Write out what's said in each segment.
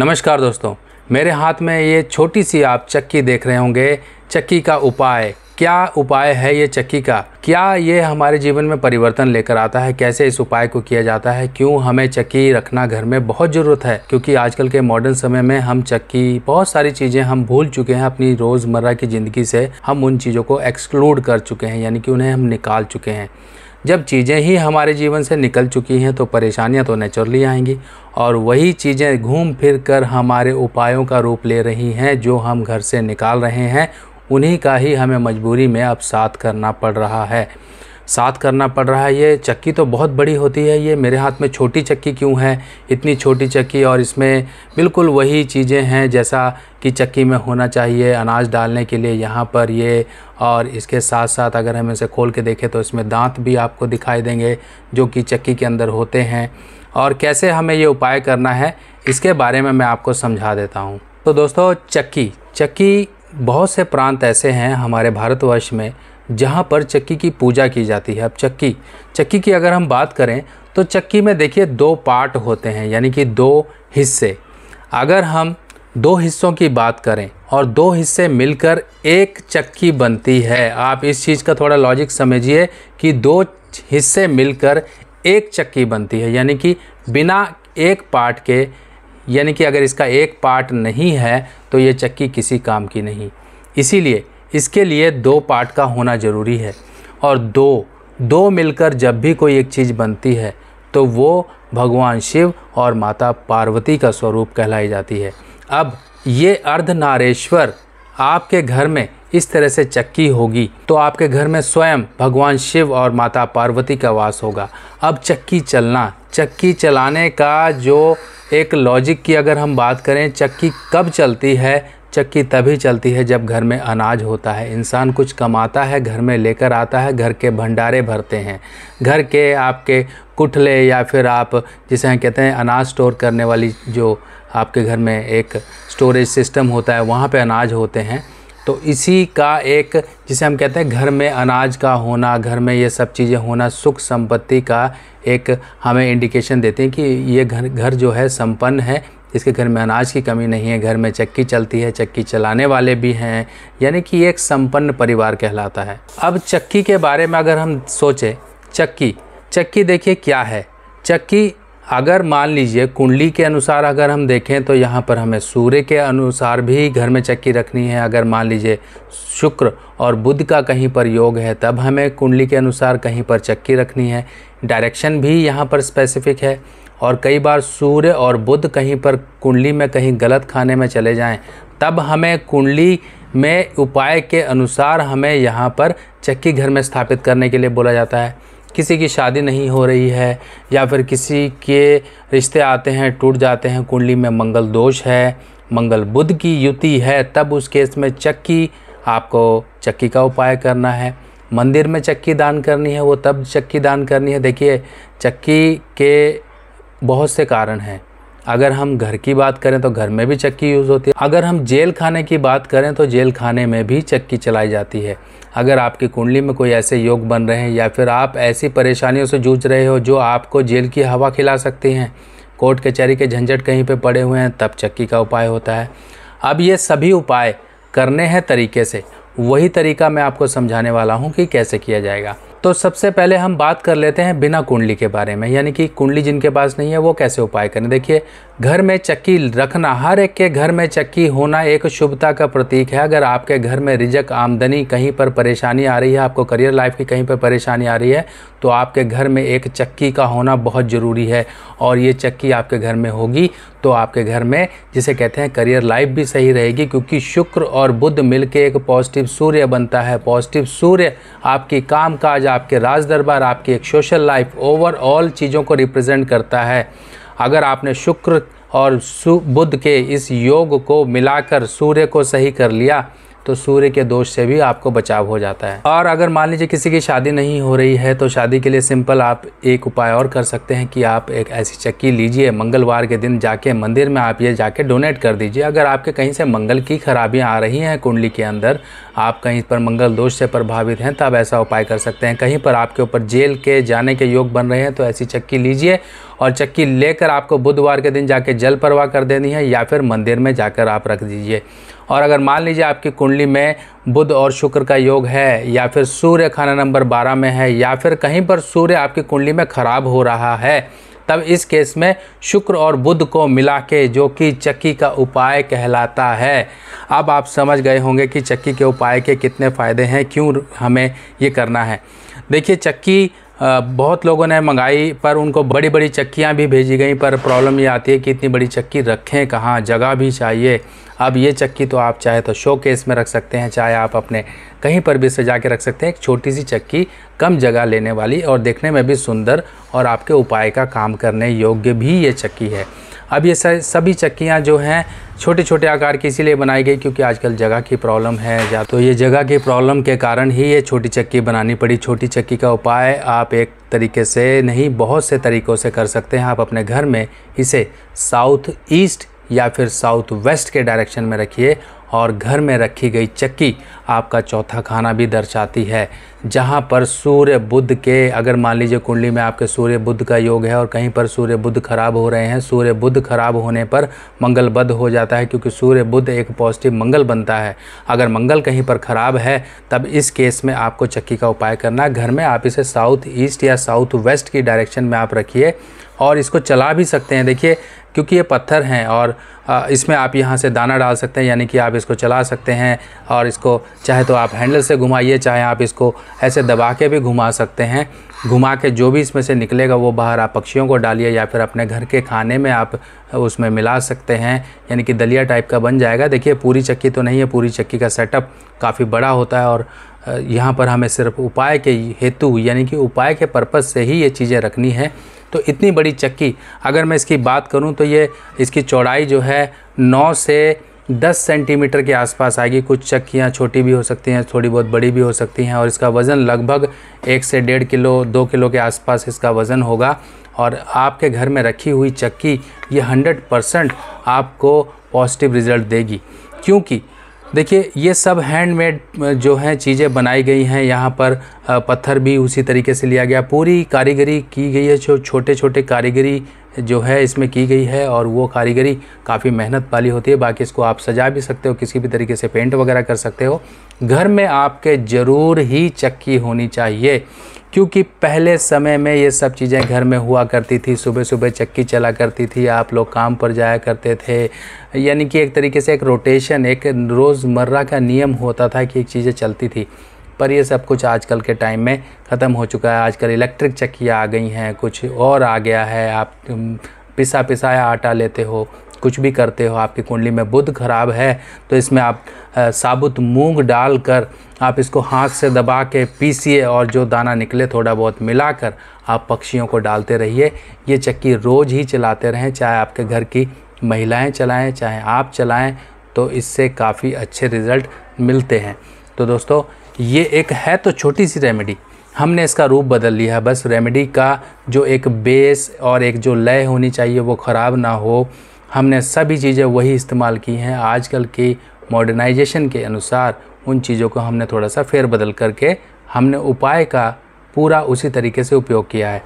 नमस्कार दोस्तों मेरे हाथ में ये छोटी सी आप चक्की देख रहे होंगे चक्की का उपाय क्या उपाय है ये चक्की का क्या ये हमारे जीवन में परिवर्तन लेकर आता है कैसे इस उपाय को किया जाता है क्यों हमें चक्की रखना घर में बहुत ज़रूरत है क्योंकि आजकल के मॉडर्न समय में हम चक्की बहुत सारी चीज़ें हम भूल चुके हैं अपनी रोज़मर्रा की ज़िंदगी से हम उन चीज़ों को एक्सक्लूड कर चुके हैं यानी कि उन्हें हम निकाल चुके हैं जब चीज़ें ही हमारे जीवन से निकल चुकी हैं तो परेशानियां तो नेचुरली आएंगी और वही चीज़ें घूम फिर कर हमारे उपायों का रूप ले रही हैं जो हम घर से निकाल रहे हैं उन्हीं का ही हमें मजबूरी में अब साथ करना पड़ रहा है साथ करना पड़ रहा है ये चक्की तो बहुत बड़ी होती है ये मेरे हाथ में छोटी चक्की क्यों है इतनी छोटी चक्की और इसमें बिल्कुल वही चीज़ें हैं जैसा कि चक्की में होना चाहिए अनाज डालने के लिए यहाँ पर ये और इसके साथ साथ अगर हम इसे खोल के देखें तो इसमें दांत भी आपको दिखाई देंगे जो कि चक्की के अंदर होते हैं और कैसे हमें ये उपाय करना है इसके बारे में मैं आपको समझा देता हूँ तो दोस्तों चक्की चक्की बहुत से प्रांत ऐसे हैं हमारे भारतवर्ष में जहाँ पर चक्की की पूजा की जाती है अब चक्की चक्की की अगर हम बात करें तो चक्की में देखिए दो पार्ट होते हैं यानी कि दो हिस्से अगर हम दो हिस्सों की बात करें और दो हिस्से मिलकर एक चक्की बनती है आप इस चीज़ का थोड़ा लॉजिक समझिए कि दो हिस्से मिलकर एक चक्की बनती है यानी कि बिना एक पार्ट के यानी कि अगर इसका एक पार्ट नहीं है तो ये चक्की किसी काम की नहीं इसीलिए इसके लिए दो पार्ट का होना ज़रूरी है और दो दो मिलकर जब भी कोई एक चीज़ बनती है तो वो भगवान शिव और माता पार्वती का स्वरूप कहलाई जाती है अब ये अर्धनारेश्वर आपके घर में इस तरह से चक्की होगी तो आपके घर में स्वयं भगवान शिव और माता पार्वती का वास होगा अब चक्की चलना चक्की चलाने का जो एक लॉजिक की अगर हम बात करें चक्की कब चलती है चक्की तभी चलती है जब घर में अनाज होता है इंसान कुछ कमाता है घर में लेकर आता है घर के भंडारे भरते हैं घर के आपके कुठले या फिर आप जिसे हम कहते हैं अनाज स्टोर करने वाली जो आपके घर में एक स्टोरेज सिस्टम होता है वहाँ पे अनाज होते हैं तो इसी का एक जिसे हम कहते हैं घर में अनाज का होना घर में ये सब चीज़ें होना सुख संपत्ति का एक हमें इंडिकेशन देते हैं कि ये घर घर जो है संपन्न है इसके घर में अनाज की कमी नहीं है घर में चक्की चलती है चक्की चलाने वाले भी हैं यानी कि एक संपन्न परिवार कहलाता है अब चक्की के बारे में अगर हम सोचें चक्की चक्की देखिए क्या है चक्की अगर मान लीजिए कुंडली के अनुसार अगर हम देखें तो यहाँ पर हमें सूर्य के अनुसार भी घर में चक्की रखनी है अगर मान लीजिए शुक्र और बुध का कहीं पर योग है तब हमें कुंडली के अनुसार कहीं पर चक्की रखनी है डायरेक्शन भी यहाँ पर स्पेसिफिक है और कई बार सूर्य और बुध कहीं पर कुंडली में कहीं गलत खाने में चले जाएं तब हमें कुंडली में उपाय के अनुसार हमें यहाँ पर चक्की घर में स्थापित करने के लिए बोला जाता है किसी की शादी नहीं हो रही है या फिर किसी के रिश्ते आते हैं टूट जाते हैं कुंडली में मंगल दोष है मंगल बुध की युति है तब उस केस में चक्की आपको चक्की का उपाय करना है मंदिर में चक्की दान करनी है वो तब चक्की दान करनी है देखिए चक्की के बहुत से कारण हैं अगर हम घर की बात करें तो घर में भी चक्की यूज़ होती है अगर हम जेल खाने की बात करें तो जेल खाने में भी चक्की चलाई जाती है अगर आपकी कुंडली में कोई ऐसे योग बन रहे हैं या फिर आप ऐसी परेशानियों से जूझ रहे हो जो आपको जेल की हवा खिला सकती हैं कोर्ट कचहरी के झंझट कहीं पे पड़े हुए हैं तब चक्की का उपाय होता है अब ये सभी उपाय करने हैं तरीके से वही तरीका मैं आपको समझाने वाला हूँ कि कैसे किया जाएगा तो सबसे पहले हम बात कर लेते हैं बिना कुंडली के बारे में यानी कि कुंडली जिनके पास नहीं है वो कैसे उपाय करें देखिए घर में चक्की रखना हर एक के घर में चक्की होना एक शुभता का प्रतीक है अगर आपके घर में रिजक आमदनी कहीं पर परेशानी आ रही है आपको करियर लाइफ की कहीं पर परेशानी आ रही है तो आपके घर में एक चक्की का होना बहुत ज़रूरी है और ये चक्की आपके घर में होगी तो आपके घर में जिसे कहते हैं करियर लाइफ भी सही रहेगी क्योंकि शुक्र और बुद्ध मिलकर एक पॉजिटिव सूर्य बनता है पॉजिटिव सूर्य आपकी काम काज आपके राज दरबार आपकी एक सोशल लाइफ ओवरऑल चीज़ों को रिप्रेजेंट करता है अगर आपने शुक्र और बुद्ध के इस योग को मिलाकर सूर्य को सही कर लिया तो सूर्य के दोष से भी आपको बचाव हो जाता है और अगर मान लीजिए किसी की शादी नहीं हो रही है तो शादी के लिए सिंपल आप एक उपाय और कर सकते हैं कि आप एक ऐसी चक्की लीजिए मंगलवार के दिन जाके मंदिर में आप ये जाके डोनेट कर दीजिए अगर आपके कहीं से मंगल की खराबियाँ आ रही हैं कुंडली के अंदर आप कहीं पर मंगल दोष से प्रभावित हैं तब ऐसा उपाय कर सकते हैं कहीं पर आपके ऊपर जेल के जाने के योग बन रहे हैं तो ऐसी चक्की लीजिए और चक्की लेकर आपको बुधवार के दिन जाके जल प्रवाह कर देनी है या फिर मंदिर में जाकर आप रख दीजिए और अगर मान लीजिए आपकी कुंडली में बुध और शुक्र का योग है या फिर सूर्य खाना नंबर बारह में है या फिर कहीं पर सूर्य आपकी कुंडली में ख़राब हो रहा है तब इस केस में शुक्र और बुध को मिला के जो कि चक्की का उपाय कहलाता है अब आप समझ गए होंगे कि चक्की के उपाय के कितने फ़ायदे हैं क्यों हमें ये करना है देखिए चक्की बहुत लोगों ने मंगाई पर उनको बड़ी बड़ी चक्कियाँ भी भेजी गई पर प्रॉब्लम ये आती है कि इतनी बड़ी चक्की रखें कहाँ जगह भी चाहिए अब ये चक्की तो आप चाहे तो शो केस में रख सकते हैं चाहे आप अपने कहीं पर भी सजा के रख सकते हैं एक छोटी सी चक्की कम जगह लेने वाली और देखने में भी सुंदर और आपके उपाय का काम करने योग्य भी ये चक्की है अब ये सभी चक्कियाँ जो हैं छोटे छोटे आकार की इसीलिए बनाई गई क्योंकि आजकल जगह की प्रॉब्लम है या तो ये जगह की प्रॉब्लम के कारण ही ये छोटी चक्की बनानी पड़ी छोटी चक्की का उपाय आप एक तरीके से नहीं बहुत से तरीक़ों से कर सकते हैं आप अपने घर में इसे साउथ ईस्ट या फिर साउथ वेस्ट के डायरेक्शन में रखिए और घर में रखी गई चक्की आपका चौथा खाना भी दर्शाती है जहाँ पर सूर्य बुद्ध के अगर मान लीजिए कुंडली में आपके सूर्य बुद्ध का योग है और कहीं पर सूर्य बुद्ध खराब हो रहे हैं सूर्य बुद्ध खराब होने पर मंगल बद्ध हो जाता है क्योंकि सूर्य बुद्ध एक पॉजिटिव मंगल बनता है अगर मंगल कहीं पर खराब है तब इस केस में आपको चक्की का उपाय करना घर में आप इसे साउथ ईस्ट या साउथ वेस्ट की डायरेक्शन में आप रखिए और इसको चला भी सकते हैं देखिए क्योंकि ये पत्थर हैं और इसमें आप यहाँ से दाना डाल सकते हैं यानी कि आप इसको चला सकते हैं और इसको चाहे तो आप हैंडल से घुमाइए चाहे आप इसको ऐसे दबा के भी घुमा सकते हैं घुमा के जो भी इसमें से निकलेगा वो बाहर आप पक्षियों को डालिए या फिर अपने घर के खाने में आप उसमें मिला सकते हैं यानी कि दलिया टाइप का बन जाएगा देखिए पूरी चक्की तो नहीं है पूरी चक्की का सेटअप काफ़ी बड़ा होता है और यहाँ पर हमें सिर्फ उपाय के हेतु यानी कि उपाय के पर्पज़ से ही ये चीज़ें रखनी है तो इतनी बड़ी चक्की अगर मैं इसकी बात करूँ तो ये इसकी चौड़ाई जो है नौ से 10 सेंटीमीटर के आसपास आएगी कुछ चक्कियाँ छोटी भी हो सकती हैं थोड़ी बहुत बड़ी भी हो सकती हैं और इसका वज़न लगभग एक से डेढ़ किलो दो किलो के आसपास इसका वज़न होगा और आपके घर में रखी हुई चक्की ये 100 परसेंट आपको पॉजिटिव रिज़ल्ट देगी क्योंकि देखिए ये सब हैंडमेड जो हैं चीज़ें बनाई गई हैं यहाँ पर पत्थर भी उसी तरीके से लिया गया पूरी कारीगरी की गई है जो छोटे छोटे कारीगरी जो है इसमें की गई है और वो कारीगरी काफ़ी मेहनत वाली होती है बाकी इसको आप सजा भी सकते हो किसी भी तरीके से पेंट वगैरह कर सकते हो घर में आपके ज़रूर ही चक्की होनी चाहिए क्योंकि पहले समय में ये सब चीज़ें घर में हुआ करती थी सुबह सुबह चक्की चला करती थी आप लोग काम पर जाया करते थे यानी कि एक तरीके से एक रोटेशन एक रोज़मर्रा का नियम होता था कि एक चीज़ें चलती थी पर ये सब कुछ आजकल के टाइम में ख़त्म हो चुका है आजकल इलेक्ट्रिक चक्कियाँ आ गई हैं कुछ और आ गया है आप पिसा पिसाया आटा लेते हो कुछ भी करते हो आपकी कुंडली में बुध खराब है तो इसमें आप आ, साबुत मूंग डालकर आप इसको हाथ से दबा के पीसिए और जो दाना निकले थोड़ा बहुत मिलाकर आप पक्षियों को डालते रहिए ये चक्की रोज़ ही चलाते रहें चाहे आपके घर की महिलाएं चलाएं चाहे आप चलाएं तो इससे काफ़ी अच्छे रिज़ल्ट मिलते हैं तो दोस्तों ये एक है तो छोटी सी रेमेडी हमने इसका रूप बदल लिया है बस रेमेडी का जो एक बेस और एक जो लय होनी चाहिए वो ख़राब ना हो हमने सभी चीज़ें वही इस्तेमाल की हैं आजकल की मॉडर्नाइजेशन के अनुसार उन चीज़ों को हमने थोड़ा सा फेरबदल करके हमने उपाय का पूरा उसी तरीके से उपयोग किया है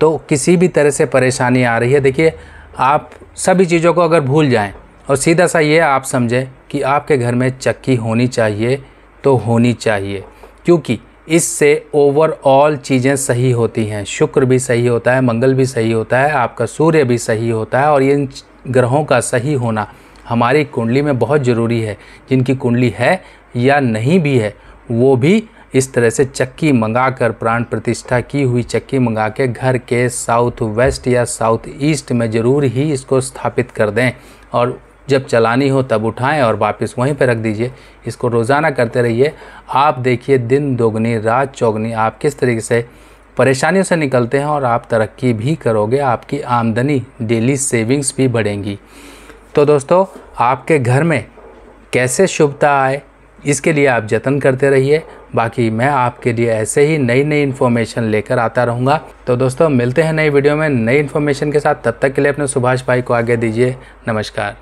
तो किसी भी तरह से परेशानी आ रही है देखिए आप सभी चीज़ों को अगर भूल जाएं और सीधा सा ये आप समझें कि आपके घर में चक्की होनी चाहिए तो होनी चाहिए क्योंकि इससे ओवरऑल चीज़ें सही होती हैं शुक्र भी सही होता है मंगल भी सही होता है आपका सूर्य भी सही होता है और इन ग्रहों का सही होना हमारी कुंडली में बहुत ज़रूरी है जिनकी कुंडली है या नहीं भी है वो भी इस तरह से चक्की मंगा कर प्राण प्रतिष्ठा की हुई चक्की मंगा के घर के साउथ वेस्ट या साउथ ईस्ट में ज़रूर ही इसको स्थापित कर दें और जब चलानी हो तब उठाएं और वापस वहीं पर रख दीजिए इसको रोज़ाना करते रहिए आप देखिए दिन दोगुनी रात चौगनी आप किस तरीके से परेशानियों से निकलते हैं और आप तरक्की भी करोगे आपकी आमदनी डेली सेविंग्स भी बढ़ेंगी तो दोस्तों आपके घर में कैसे शुभता आए इसके लिए आप जतन करते रहिए बाकी मैं आपके लिए ऐसे ही नई नई इन्फॉर्मेशन लेकर आता रहूँगा तो दोस्तों मिलते हैं नई वीडियो में नई इन्फॉर्मेशन के साथ तब तक के लिए अपने सुभाष भाई को आगे दीजिए नमस्कार